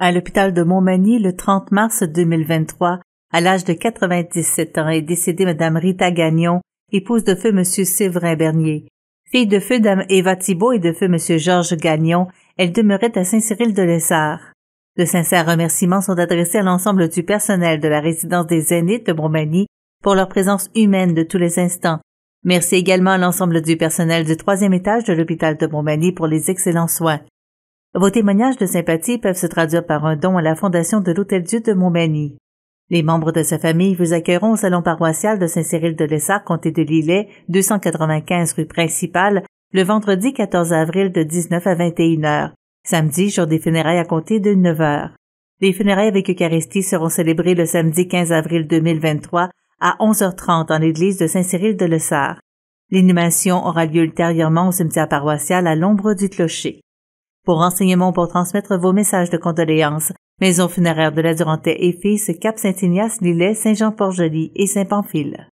à l'hôpital de Montmagny le 30 mars 2023 à l'âge de 97 ans est décédée Madame Rita Gagnon, épouse de feu M. Séverin Bernier. Fille de feu Dame Eva Thibault et de feu M. Georges Gagnon, elle demeurait à Saint-Cyril-de-Lessard. De sincères remerciements sont adressés à l'ensemble du personnel de la résidence des aînés de Montmagny pour leur présence humaine de tous les instants. Merci également à l'ensemble du personnel du troisième étage de l'hôpital de Montmagny pour les excellents soins. Vos témoignages de sympathie peuvent se traduire par un don à la Fondation de l'Hôtel Dieu de Montmagny. Les membres de sa famille vous accueilleront au salon paroissial de Saint-Cyril-de-Lessard, comté de Lillet, 295 rue principale, le vendredi 14 avril de 19 à 21 heures. Samedi, jour des funérailles à compter de 9 heures. Les funérailles avec Eucharistie seront célébrées le samedi 15 avril 2023 à 11h30 en l'église de Saint-Cyril-de-Lessard. L'inhumation aura lieu ultérieurement au cimetière paroissial à l'ombre du clocher. Pour renseignements pour transmettre vos messages de condoléances, Maison funéraire de la Durantais et Fils, Cap Saint-Ignace, Lillet, Saint-Jean-Port-Joli et Saint-Pamphile.